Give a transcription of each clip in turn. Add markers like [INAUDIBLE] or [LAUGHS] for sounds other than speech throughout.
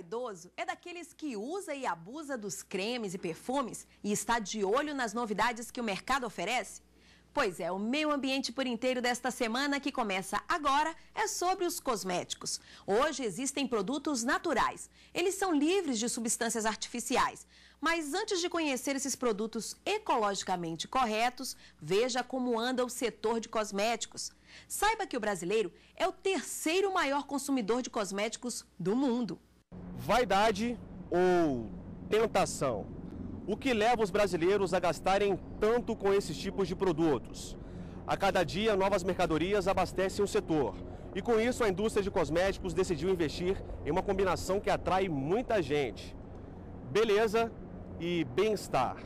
vaidoso é daqueles que usa e abusa dos cremes e perfumes e está de olho nas novidades que o mercado oferece? Pois é, o meio ambiente por inteiro desta semana que começa agora é sobre os cosméticos. Hoje existem produtos naturais. Eles são livres de substâncias artificiais. Mas antes de conhecer esses produtos ecologicamente corretos, veja como anda o setor de cosméticos. Saiba que o brasileiro é o terceiro maior consumidor de cosméticos do mundo. Vaidade ou tentação? O que leva os brasileiros a gastarem tanto com esses tipos de produtos? A cada dia, novas mercadorias abastecem o setor. E com isso, a indústria de cosméticos decidiu investir em uma combinação que atrai muita gente: beleza e bem-estar.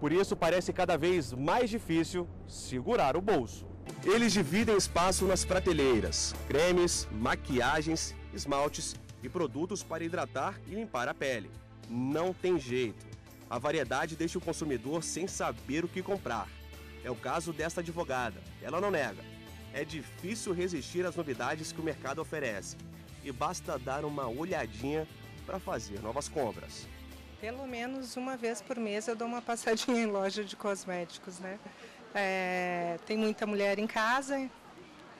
Por isso, parece cada vez mais difícil segurar o bolso. Eles dividem espaço nas prateleiras: cremes, maquiagens, esmaltes e produtos para hidratar e limpar a pele. Não tem jeito. A variedade deixa o consumidor sem saber o que comprar. É o caso desta advogada. Ela não nega. É difícil resistir às novidades que o mercado oferece e basta dar uma olhadinha para fazer novas compras. Pelo menos uma vez por mês eu dou uma passadinha em loja de cosméticos, né? É, tem muita mulher em casa,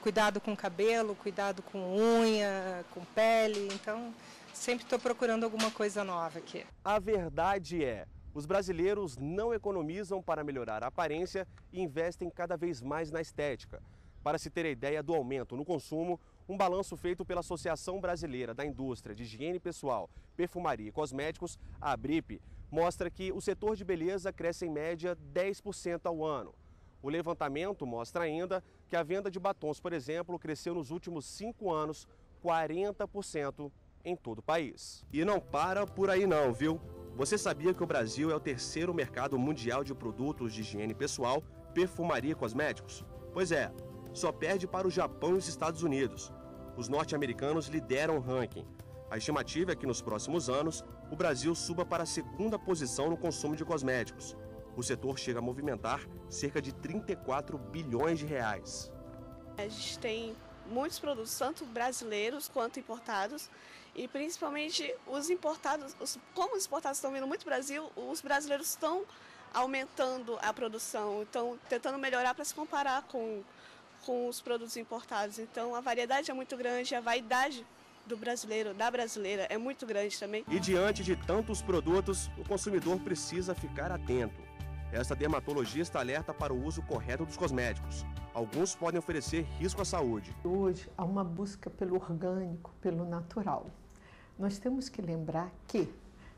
Cuidado com cabelo, cuidado com unha, com pele. Então, sempre estou procurando alguma coisa nova aqui. A verdade é, os brasileiros não economizam para melhorar a aparência e investem cada vez mais na estética. Para se ter a ideia do aumento no consumo, um balanço feito pela Associação Brasileira da Indústria de Higiene Pessoal, Perfumaria e Cosméticos, a ABRIP, mostra que o setor de beleza cresce em média 10% ao ano. O levantamento mostra ainda que a venda de batons, por exemplo, cresceu nos últimos cinco anos 40% em todo o país. E não para por aí não, viu? Você sabia que o Brasil é o terceiro mercado mundial de produtos de higiene pessoal, perfumaria e cosméticos? Pois é, só perde para o Japão e os Estados Unidos. Os norte-americanos lideram o ranking. A estimativa é que nos próximos anos o Brasil suba para a segunda posição no consumo de cosméticos. O setor chega a movimentar cerca de 34 bilhões de reais. A gente tem muitos produtos, tanto brasileiros quanto importados, e principalmente os importados, os, como os importados estão vindo muito Brasil, os brasileiros estão aumentando a produção, estão tentando melhorar para se comparar com, com os produtos importados. Então a variedade é muito grande, a vaidade do brasileiro, da brasileira, é muito grande também. E diante de tantos produtos, o consumidor precisa ficar atento. Esta dermatologista alerta para o uso correto dos cosméticos. Alguns podem oferecer risco à saúde. Hoje há uma busca pelo orgânico, pelo natural. Nós temos que lembrar que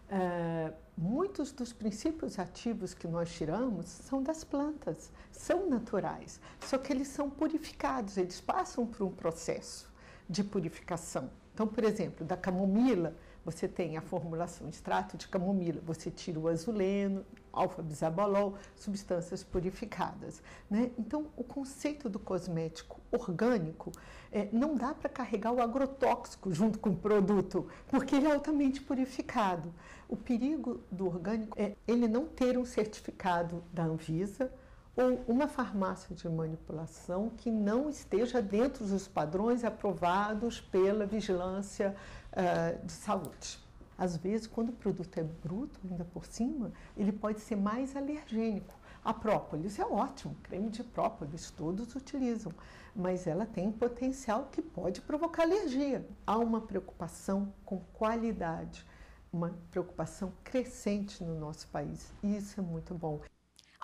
eh, muitos dos princípios ativos que nós tiramos são das plantas, são naturais, só que eles são purificados, eles passam por um processo de purificação. Então, por exemplo, da camomila, você tem a formulação extrato de camomila, você tira o azuleno, alfa-bisabolol, substâncias purificadas. Né? Então, o conceito do cosmético orgânico é, não dá para carregar o agrotóxico junto com o produto, porque ele é altamente purificado. O perigo do orgânico é ele não ter um certificado da Anvisa ou uma farmácia de manipulação que não esteja dentro dos padrões aprovados pela vigilância uh, de saúde. Às vezes, quando o produto é bruto, ainda por cima, ele pode ser mais alergênico. A própolis é ótimo, creme de própolis, todos utilizam, mas ela tem potencial que pode provocar alergia. Há uma preocupação com qualidade, uma preocupação crescente no nosso país, e isso é muito bom.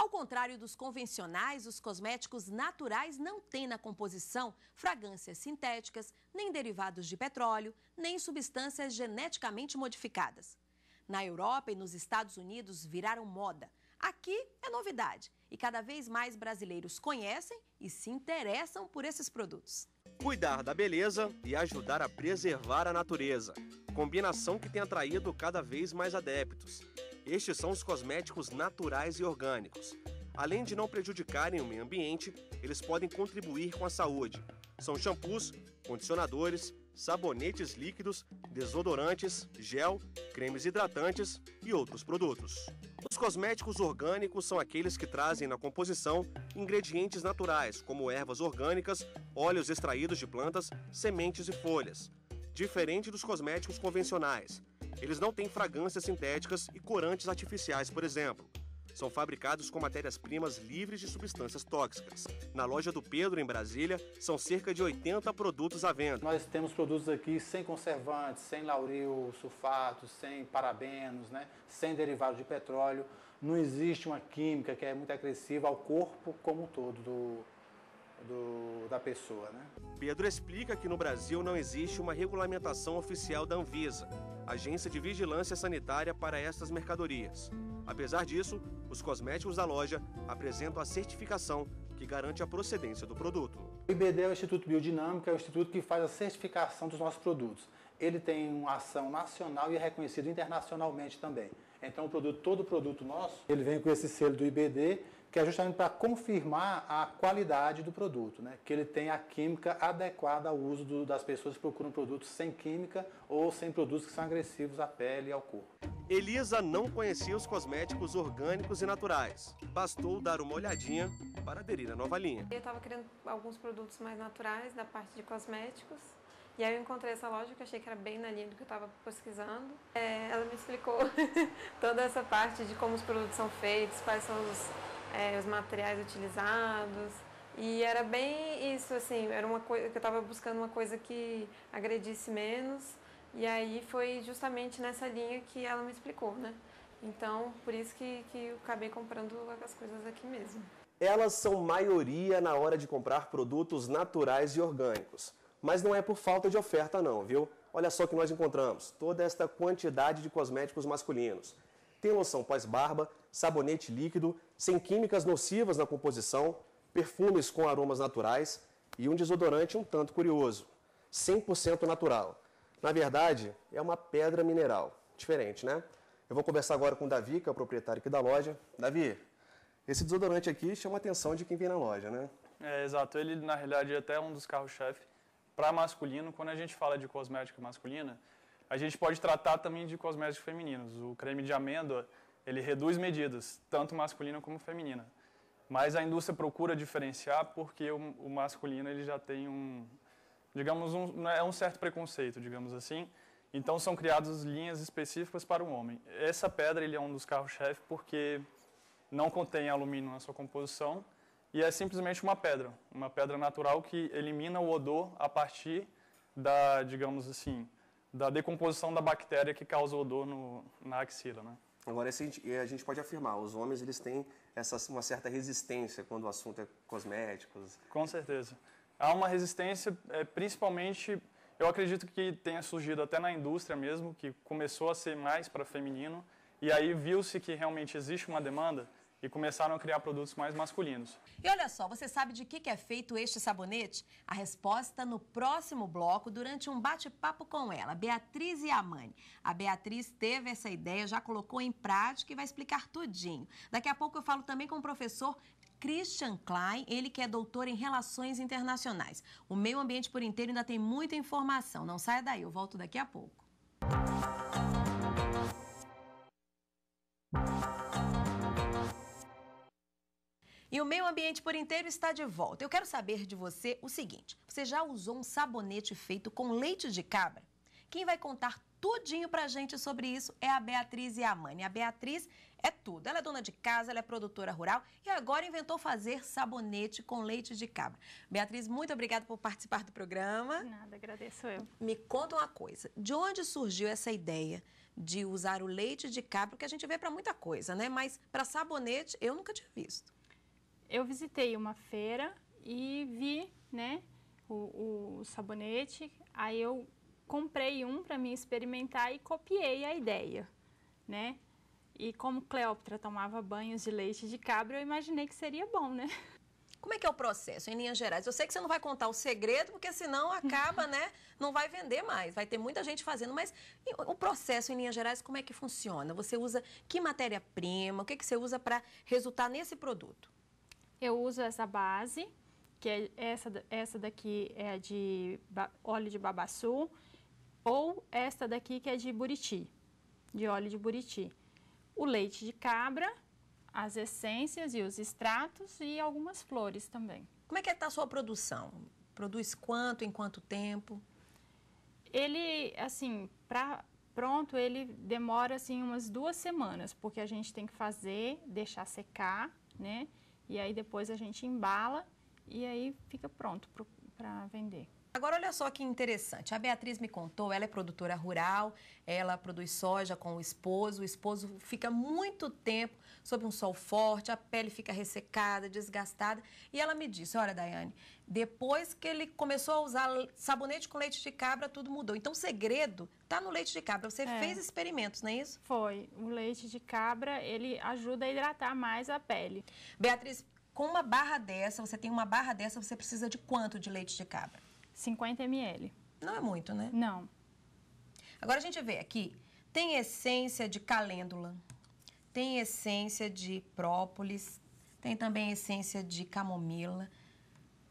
Ao contrário dos convencionais, os cosméticos naturais não têm na composição fragrâncias sintéticas, nem derivados de petróleo, nem substâncias geneticamente modificadas. Na Europa e nos Estados Unidos viraram moda. Aqui é novidade e cada vez mais brasileiros conhecem e se interessam por esses produtos. Cuidar da beleza e ajudar a preservar a natureza. Combinação que tem atraído cada vez mais adeptos. Estes são os cosméticos naturais e orgânicos. Além de não prejudicarem o meio ambiente, eles podem contribuir com a saúde. São shampoos, condicionadores, sabonetes líquidos, desodorantes, gel, cremes hidratantes e outros produtos. Os cosméticos orgânicos são aqueles que trazem na composição ingredientes naturais, como ervas orgânicas, óleos extraídos de plantas, sementes e folhas. Diferente dos cosméticos convencionais, eles não têm fragrâncias sintéticas e corantes artificiais, por exemplo. São fabricados com matérias-primas livres de substâncias tóxicas. Na loja do Pedro, em Brasília, são cerca de 80 produtos à venda. Nós temos produtos aqui sem conservantes, sem lauril, sulfatos, sem parabenos, né? sem derivado de petróleo. Não existe uma química que é muito agressiva ao corpo como um todo do, do, da pessoa. Né? Pedro explica que no Brasil não existe uma regulamentação oficial da Anvisa agência de vigilância sanitária para estas mercadorias. Apesar disso, os cosméticos da loja apresentam a certificação que garante a procedência do produto. O IBD é o Instituto Biodinâmico, é o instituto que faz a certificação dos nossos produtos. Ele tem uma ação nacional e é reconhecido internacionalmente também. Então, o produto, todo produto nosso, ele vem com esse selo do IBD que é justamente para confirmar a qualidade do produto, né? que ele tem a química adequada ao uso do, das pessoas que procuram produtos sem química ou sem produtos que são agressivos à pele e ao corpo. Elisa não conhecia os cosméticos orgânicos e naturais. Bastou dar uma olhadinha para aderir à nova linha. Eu estava querendo alguns produtos mais naturais da parte de cosméticos. E aí eu encontrei essa loja que achei que era bem na linha do que eu estava pesquisando. É, ela me explicou [LAUGHS] toda essa parte de como os produtos são feitos, quais são os é, os materiais utilizados. E era bem isso, assim, era uma coisa que eu estava buscando uma coisa que agredisse menos. E aí foi justamente nessa linha que ela me explicou, né? Então, por isso que, que eu acabei comprando as coisas aqui mesmo. Elas são maioria na hora de comprar produtos naturais e orgânicos. Mas não é por falta de oferta, não, viu? Olha só o que nós encontramos: toda esta quantidade de cosméticos masculinos. Tem loção pós-barba, sabonete líquido, sem químicas nocivas na composição, perfumes com aromas naturais e um desodorante um tanto curioso, 100% natural. Na verdade, é uma pedra mineral. Diferente, né? Eu vou conversar agora com o Davi, que é o proprietário aqui da loja. Davi, esse desodorante aqui chama a atenção de quem vem na loja, né? É, exato. Ele, na realidade, é até um dos carros-chefe para masculino. Quando a gente fala de cosmética masculina, a gente pode tratar também de cosméticos femininos. O creme de amêndoa ele reduz medidas, tanto masculina como feminina. Mas a indústria procura diferenciar porque o, o masculino ele já tem um, digamos, um, é, é um certo preconceito, digamos assim. Então são criadas linhas específicas para o homem. Essa pedra ele é um dos carros-chefe porque não contém alumínio na sua composição e é simplesmente uma pedra, uma pedra natural que elimina o odor a partir da, digamos assim, da decomposição da bactéria que causa o odor no, na axila, né? Agora, eh, a gente pode afirmar, os homens eles têm essa, uma certa resistência quando o assunto é cosméticos. Com certeza. Há uma resistência, é, principalmente, eu acredito que tenha surgido até na indústria mesmo, que começou a ser mais para feminino, e aí viu-se que realmente existe uma demanda, e começaram a criar produtos mais masculinos. E olha só, você sabe de que é feito este sabonete? A resposta no próximo bloco, durante um bate-papo com ela, Beatriz Yamani. A Beatriz teve essa ideia, já colocou em prática e vai explicar tudinho. Daqui a pouco eu falo também com o professor Christian Klein, ele que é doutor em Relações Internacionais. O meio ambiente por inteiro ainda tem muita informação. Não saia daí, eu volto daqui a pouco. E o meio ambiente por inteiro está de volta. Eu quero saber de você o seguinte: você já usou um sabonete feito com leite de cabra? Quem vai contar tudinho pra gente sobre isso é a Beatriz e A Beatriz é tudo. Ela é dona de casa, ela é produtora rural e agora inventou fazer sabonete com leite de cabra. Beatriz, muito obrigada por participar do programa. Nada, agradeço eu. Me conta uma coisa, de onde surgiu essa ideia de usar o leite de cabra, que a gente vê para muita coisa, né? Mas para sabonete eu nunca tinha visto eu visitei uma feira e vi, né, o, o sabonete. Aí eu comprei um para mim experimentar e copiei a ideia, né? E como Cleópatra tomava banhos de leite de cabra, eu imaginei que seria bom, né? Como é que é o processo, em linhas gerais? Eu sei que você não vai contar o segredo, porque senão acaba, né? Não vai vender mais, vai ter muita gente fazendo. Mas o processo, em linhas gerais, como é que funciona? Você usa que matéria-prima? O que, que você usa para resultar nesse produto? eu uso essa base, que é essa, essa daqui é de óleo de babaçu, ou esta daqui que é de buriti, de óleo de buriti. O leite de cabra, as essências e os extratos e algumas flores também. Como é que está é a sua produção? Produz quanto, em quanto tempo? Ele, assim, para pronto, ele demora, assim, umas duas semanas, porque a gente tem que fazer, deixar secar, né? E aí depois a gente embala e aí fica pronto para vender. Agora, olha só que interessante. A Beatriz me contou, ela é produtora rural, ela produz soja com o esposo. O esposo fica muito tempo sob um sol forte, a pele fica ressecada, desgastada. E ela me disse: Olha, Daiane, depois que ele começou a usar sabonete com leite de cabra, tudo mudou. Então, o segredo está no leite de cabra. Você é. fez experimentos, não é isso? Foi. O leite de cabra, ele ajuda a hidratar mais a pele. Beatriz, com uma barra dessa, você tem uma barra dessa, você precisa de quanto de leite de cabra? 50 ml. Não é muito, né? Não. Agora a gente vê aqui, tem essência de calêndula, tem essência de própolis, tem também essência de camomila.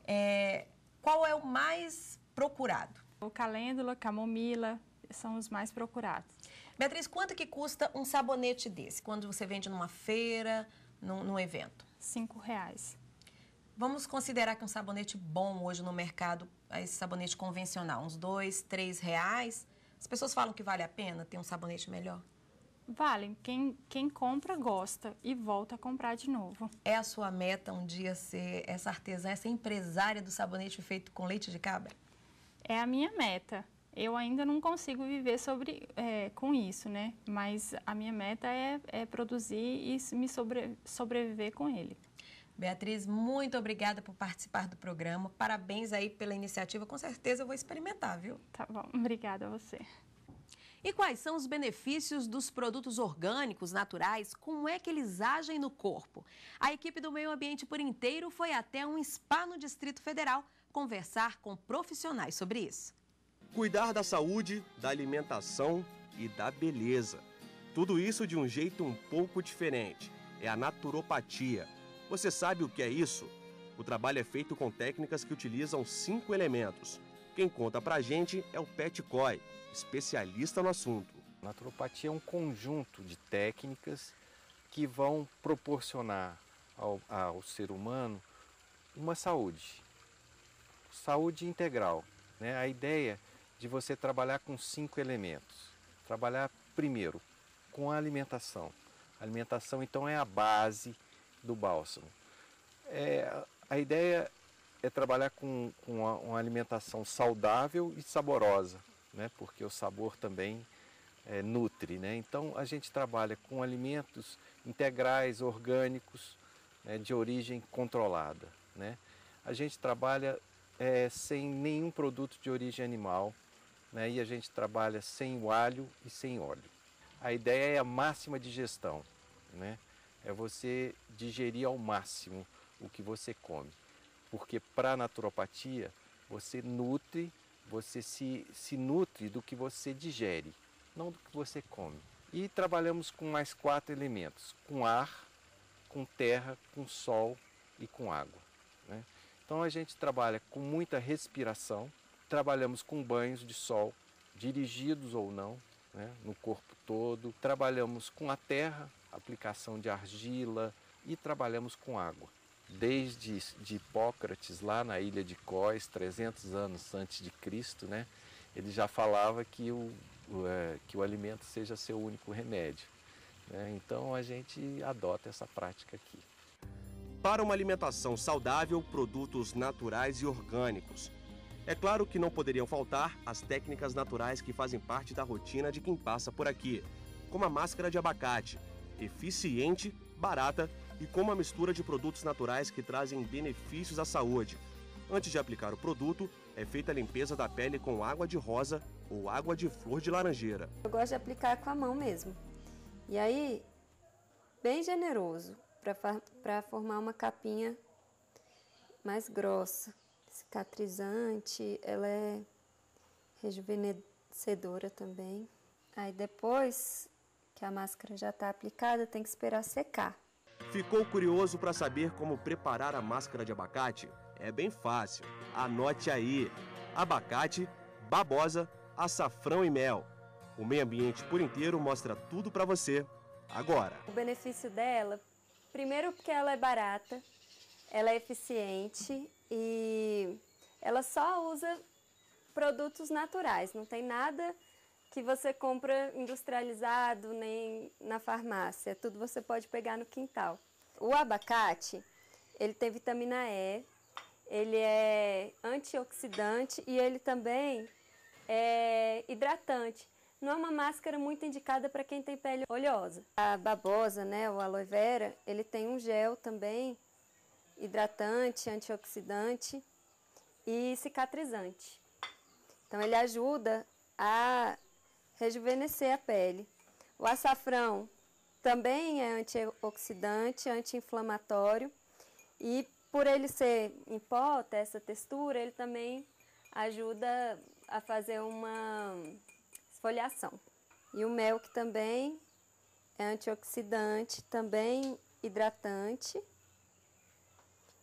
É, qual é o mais procurado? O calêndula, camomila são os mais procurados. Beatriz, quanto que custa um sabonete desse? Quando você vende numa feira, num, num evento? Cinco reais. Vamos considerar que um sabonete bom hoje no mercado, é esse sabonete convencional, uns dois, três reais. As pessoas falam que vale a pena ter um sabonete melhor? Vale. Quem, quem compra, gosta e volta a comprar de novo. É a sua meta um dia ser essa artesã, essa empresária do sabonete feito com leite de cabra? É a minha meta. Eu ainda não consigo viver sobre, é, com isso, né? Mas a minha meta é, é produzir e me sobre, sobreviver com ele. Beatriz, muito obrigada por participar do programa. Parabéns aí pela iniciativa. Com certeza eu vou experimentar, viu? Tá bom, obrigada a você. E quais são os benefícios dos produtos orgânicos naturais? Como é que eles agem no corpo? A equipe do Meio Ambiente por inteiro foi até um spa no Distrito Federal conversar com profissionais sobre isso. Cuidar da saúde, da alimentação e da beleza. Tudo isso de um jeito um pouco diferente. É a naturopatia você sabe o que é isso? O trabalho é feito com técnicas que utilizam cinco elementos. Quem conta pra gente é o Pet Coy, especialista no assunto. Naturopatia é um conjunto de técnicas que vão proporcionar ao, ao ser humano uma saúde, saúde integral. Né? A ideia de você trabalhar com cinco elementos. Trabalhar primeiro com a alimentação. A alimentação então é a base do bálsamo. É, a ideia é trabalhar com, com uma, uma, alimentação saudável e saborosa, né? porque o sabor também é, nutre. Né? Então a gente trabalha com alimentos integrais, orgânicos, né? de origem controlada. Né? A gente trabalha é, sem nenhum produto de origem animal né? e a gente trabalha sem o alho e sem óleo. A ideia é a máxima digestão. Né? é você digerir ao máximo o que você come. Porque para a naturopatia, você nutre, você se, se nutre do que você digere, não do que você come. E trabalhamos com mais quatro elementos: com ar, com terra, com sol e com água. Né? Então a gente trabalha com muita respiração, trabalhamos com banhos de sol, dirigidos ou não, né? no corpo todo, trabalhamos com a terra, aplicação de argila e trabalhamos com água. Desde de Hipócrates, lá na ilha de Cós, 300 anos antes de Cristo, né, ele já falava que o, é, que o alimento seja seu único remédio. Né? Então a gente adota essa prática aqui. Para uma alimentação saudável, produtos naturais e orgânicos. É claro que não poderiam faltar as técnicas naturais que fazem parte da rotina de quem passa por aqui, como a máscara de abacate, eficiente, barata e com uma mistura de produtos naturais que trazem benefícios à saúde. Antes de aplicar o produto, é feita a limpeza da pele com água de rosa ou água de flor de laranjeira. Eu gosto de aplicar com a mão mesmo. E aí, bem generoso, para formar uma capinha mais grossa, cicatrizante, ela é rejuvenescedora também. Aí depois que a máscara já está aplicada, tem que esperar secar. Ficou curioso para saber como preparar a máscara de abacate? É bem fácil. Anote aí: abacate, babosa, açafrão e mel. O meio ambiente por inteiro mostra tudo para você agora. O benefício dela, primeiro porque ela é barata, ela é eficiente e ela só usa produtos naturais, não tem nada que você compra industrializado nem na farmácia. Tudo você pode pegar no quintal. O abacate, ele tem vitamina E, ele é antioxidante e ele também é hidratante. Não é uma máscara muito indicada para quem tem pele oleosa. A babosa, né, o aloe vera, ele tem um gel também hidratante, antioxidante e cicatrizante. Então ele ajuda a rejuvenescer a pele. O açafrão também é antioxidante, anti-inflamatório e por ele ser em pó, ter essa textura, ele também ajuda a fazer uma esfoliação. E o mel que também é antioxidante, também hidratante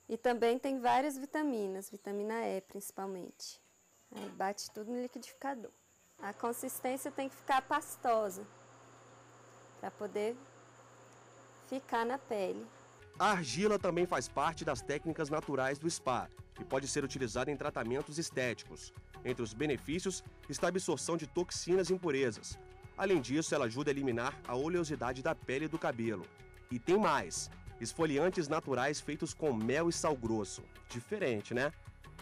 e também tem várias vitaminas, vitamina E principalmente. Aí bate tudo no liquidificador. A consistência tem que ficar pastosa para poder ficar na pele. A argila também faz parte das técnicas naturais do spa e pode ser utilizada em tratamentos estéticos. Entre os benefícios está a absorção de toxinas e impurezas. Além disso, ela ajuda a eliminar a oleosidade da pele e do cabelo. E tem mais: esfoliantes naturais feitos com mel e sal grosso. Diferente, né?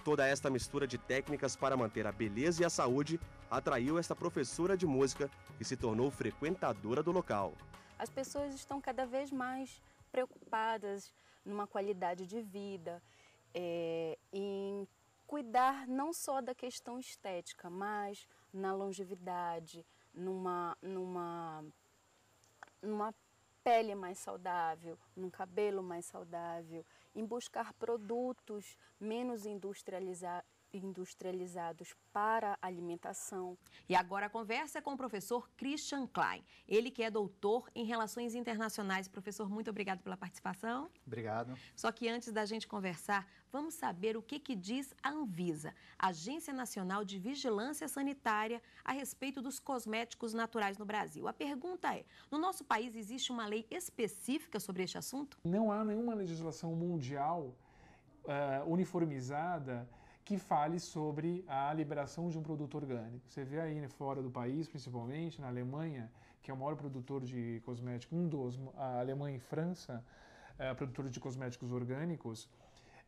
Toda esta mistura de técnicas para manter a beleza e a saúde atraiu esta professora de música que se tornou frequentadora do local. As pessoas estão cada vez mais preocupadas numa qualidade de vida, é, em cuidar não só da questão estética, mas na longevidade, numa, numa, numa pele mais saudável, num cabelo mais saudável, em buscar produtos menos industrializa industrializados para alimentação. E agora a conversa é com o professor Christian Klein. Ele que é doutor em Relações Internacionais. Professor, muito obrigado pela participação. Obrigado. Só que antes da gente conversar, vamos saber o que, que diz a Anvisa, Agência Nacional de Vigilância Sanitária, a respeito dos cosméticos naturais no Brasil. A pergunta é, no nosso país existe uma lei específica sobre este assunto? Não há nenhuma legislação mundial uh, uniformizada que fale sobre a liberação de um produto orgânico. Você vê aí né, fora do país, principalmente na Alemanha, que é o maior produtor de cosméticos, um dos, a Alemanha e França, é, de cosméticos orgânicos,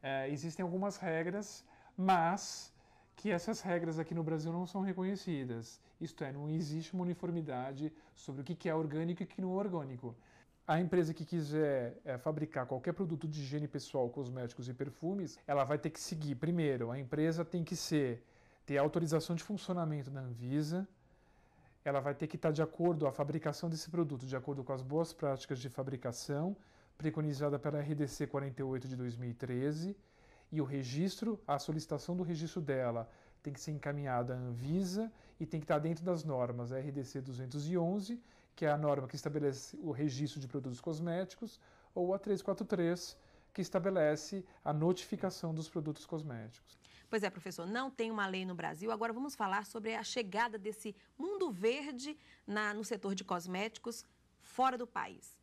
é, existem algumas regras, mas que essas regras aqui no Brasil não são reconhecidas. Isto é, não existe uma uniformidade sobre o que é orgânico e o que não é orgânico. A empresa que quiser é, fabricar qualquer produto de higiene pessoal, cosméticos e perfumes, ela vai ter que seguir. Primeiro, a empresa tem que ser ter autorização de funcionamento da Anvisa. Ela vai ter que estar de acordo a fabricação desse produto, de acordo com as boas práticas de fabricação preconizada pela RDC 48 de 2013 e o registro, a solicitação do registro dela tem que ser encaminhada à Anvisa e tem que estar dentro das normas RDC 211 que é a norma que estabelece o registro de produtos cosméticos, ou a 343, que estabelece a notificação dos produtos cosméticos. Pois é, professor, não tem uma lei no Brasil. Agora vamos falar sobre a chegada desse mundo verde na, no setor de cosméticos fora do país.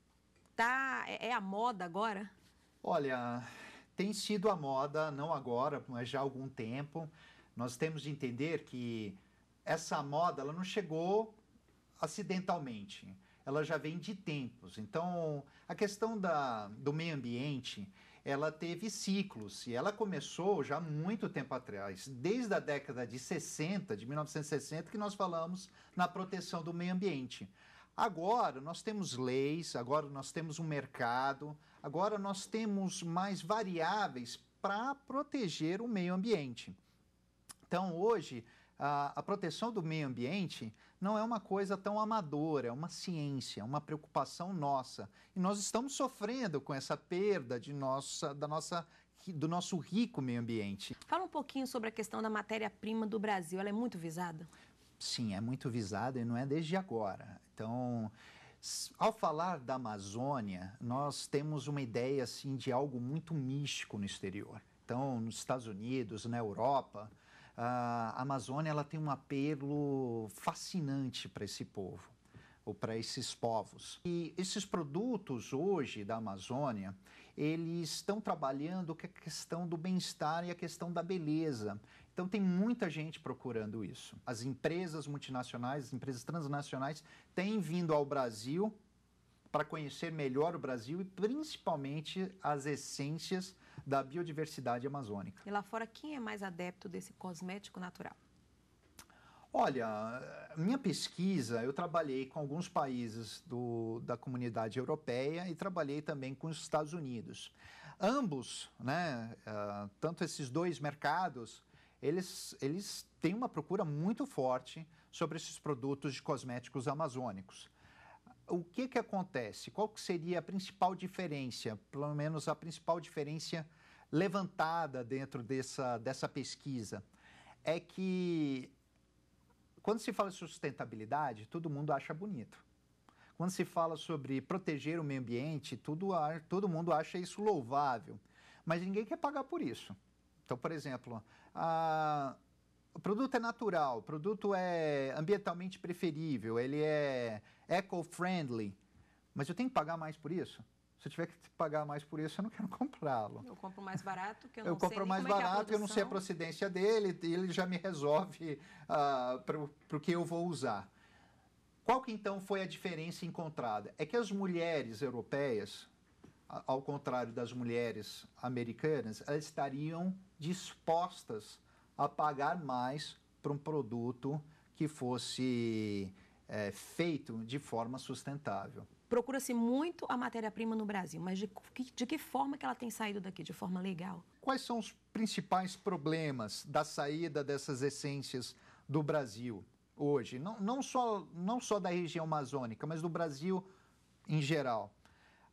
Tá, é, é a moda agora? Olha, tem sido a moda, não agora, mas já há algum tempo. Nós temos de entender que essa moda ela não chegou acidentalmente, ela já vem de tempos. Então, a questão da, do meio ambiente, ela teve ciclos e ela começou já muito tempo atrás, desde a década de 60, de 1960, que nós falamos na proteção do meio ambiente. Agora nós temos leis, agora nós temos um mercado, agora nós temos mais variáveis para proteger o meio ambiente. Então, hoje, a, a proteção do meio ambiente não é uma coisa tão amadora, é uma ciência, é uma preocupação nossa. E nós estamos sofrendo com essa perda de nossa, da nossa do nosso rico meio ambiente. Fala um pouquinho sobre a questão da matéria-prima do Brasil. Ela é muito visada? Sim, é muito visada e não é desde agora. Então, ao falar da Amazônia, nós temos uma ideia assim de algo muito místico no exterior. Então, nos Estados Unidos, na Europa, a Amazônia ela tem um apelo fascinante para esse povo ou para esses povos. E esses produtos hoje da Amazônia, eles estão trabalhando com a questão do bem-estar e a questão da beleza. Então tem muita gente procurando isso. As empresas multinacionais, as empresas transnacionais têm vindo ao Brasil para conhecer melhor o Brasil e principalmente as essências da biodiversidade amazônica. E lá fora, quem é mais adepto desse cosmético natural? Olha, minha pesquisa, eu trabalhei com alguns países do, da comunidade europeia e trabalhei também com os Estados Unidos. Ambos, né, uh, tanto esses dois mercados, eles, eles têm uma procura muito forte sobre esses produtos de cosméticos amazônicos o que, que acontece? Qual que seria a principal diferença, pelo menos a principal diferença levantada dentro dessa, dessa pesquisa? É que quando se fala sobre sustentabilidade, todo mundo acha bonito. Quando se fala sobre proteger o meio ambiente, tudo, todo mundo acha isso louvável. Mas ninguém quer pagar por isso. Então, por exemplo, a, o produto é natural, o produto é ambientalmente preferível, ele é eco-friendly, mas eu tenho que pagar mais por isso? Se eu tiver que pagar mais por isso, eu não quero comprá-lo. Eu compro mais barato, que eu, eu não compro sei mais é é barato, é eu não sei a procedência dele, e ele já me resolve uh, ah, para o que eu vou usar. Qual que então foi a diferença encontrada? É que as mulheres europeias, ao contrário das mulheres americanas, elas estariam dispostas a pagar mais para um produto que fosse é, feito de forma sustentável. Procura-se muito a matéria-prima no Brasil, mas de que, de que forma que ela tem saído daqui? De forma legal? Quais são os principais problemas da saída dessas essências do Brasil hoje? Não, não, só, não só da região amazônica, mas do Brasil em geral.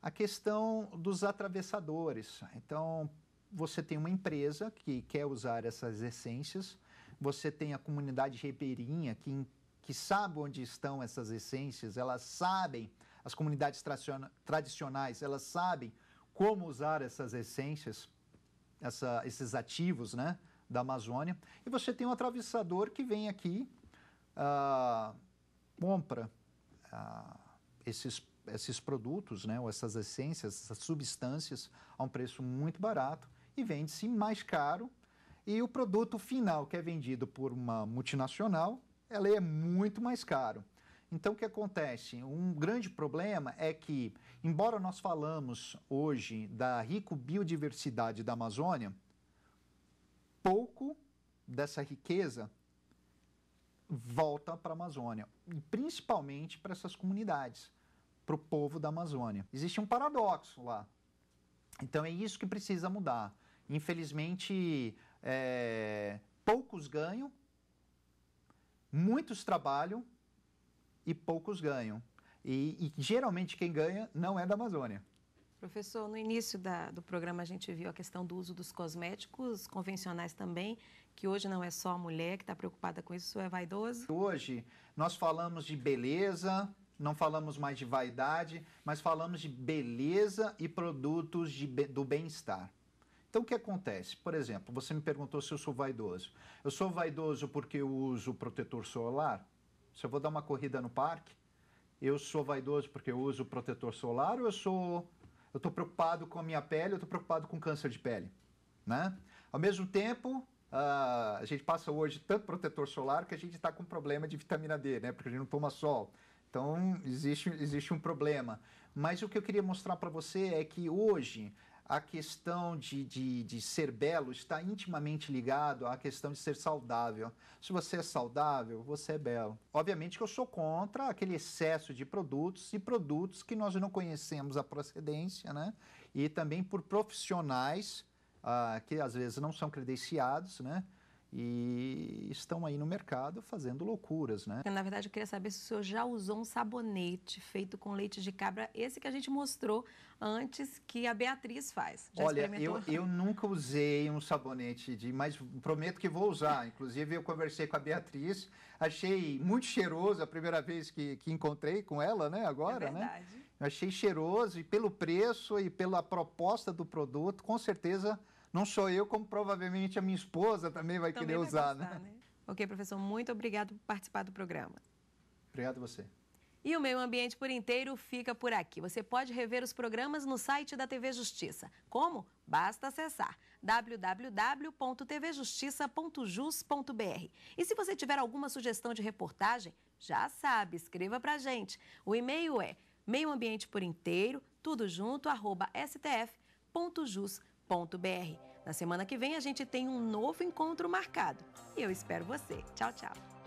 A questão dos atravessadores. Então, você tem uma empresa que quer usar essas essências, você tem a comunidade ribeirinha que, que sabe onde estão essas essências, elas sabem, as comunidades tradicionais, elas sabem como usar essas essências, essa, esses ativos né, da Amazônia. E você tem um atravessador que vem aqui, ah, compra ah, esses, esses produtos, né, ou essas essências, essas substâncias, a um preço muito barato e vende-se mais caro. E o produto final, que é vendido por uma multinacional, ela é muito mais caro. Então, o que acontece? Um grande problema é que, embora nós falamos hoje da rica biodiversidade da Amazônia, pouco dessa riqueza volta para a Amazônia, e principalmente para essas comunidades, para o povo da Amazônia. Existe um paradoxo lá. Então, é isso que precisa mudar. Infelizmente, é, poucos ganham, muitos trabalham e poucos ganham. E, e, geralmente quem ganha não é da Amazônia. Professor, no início da, do programa a gente viu a questão do uso dos cosméticos convencionais também, que hoje não é só a mulher que está preocupada com isso, isso é vaidoso? Hoje nós falamos de beleza, não falamos mais de vaidade, mas falamos de beleza e produtos de, do bem-estar. Então, o que acontece? Por exemplo, você me perguntou se eu sou vaidoso. Eu sou vaidoso porque eu uso protetor solar? Se eu vou dar uma corrida no parque, eu sou vaidoso porque eu uso protetor solar ou eu sou. Eu estou preocupado com a minha pele, eu estou preocupado com câncer de pele. Né? Ao mesmo tempo, Uh, a gente passa hoje tanto protetor solar que a gente está com problema de vitamina D, né? Porque a gente não toma sol. Então existe, existe um problema. Mas o que eu queria mostrar para você é que hoje a questão de, de, de, ser belo está intimamente ligado à questão de ser saudável. Se você é saudável, você é belo. Obviamente que eu sou contra aquele excesso de produtos e produtos que nós não conhecemos a procedência, né? E também por profissionais ah, que às vezes não são credenciados, né? e estão aí no mercado fazendo loucuras, né? Na verdade, eu queria saber se o senhor já usou um sabonete feito com leite de cabra, esse que a gente mostrou antes que a Beatriz faz. Já Olha, eu, eu nunca usei um sabonete de, mas prometo que vou usar. Inclusive, eu conversei com a Beatriz, achei muito cheiroso a primeira vez que, que encontrei com ela, né? Agora, é né? Eu achei cheiroso e pelo preço e pela proposta do produto, com certeza não sou eu, como provavelmente a minha esposa também vai também querer vai usar, gostar, né? né? Ok, professor, muito obrigado por participar do programa. Obrigado a você. E o meio ambiente por inteiro fica por aqui. Você pode rever os programas no site da TV Justiça. Como? Basta acessar www.tvjustiça.jus.br. E se você tiver alguma sugestão de reportagem, já sabe, escreva pra gente. O e-mail é meioambienteporinteiro, tudo junto, arroba stf.jus.br na semana que vem a gente tem um novo encontro marcado. E eu espero você. Tchau, tchau.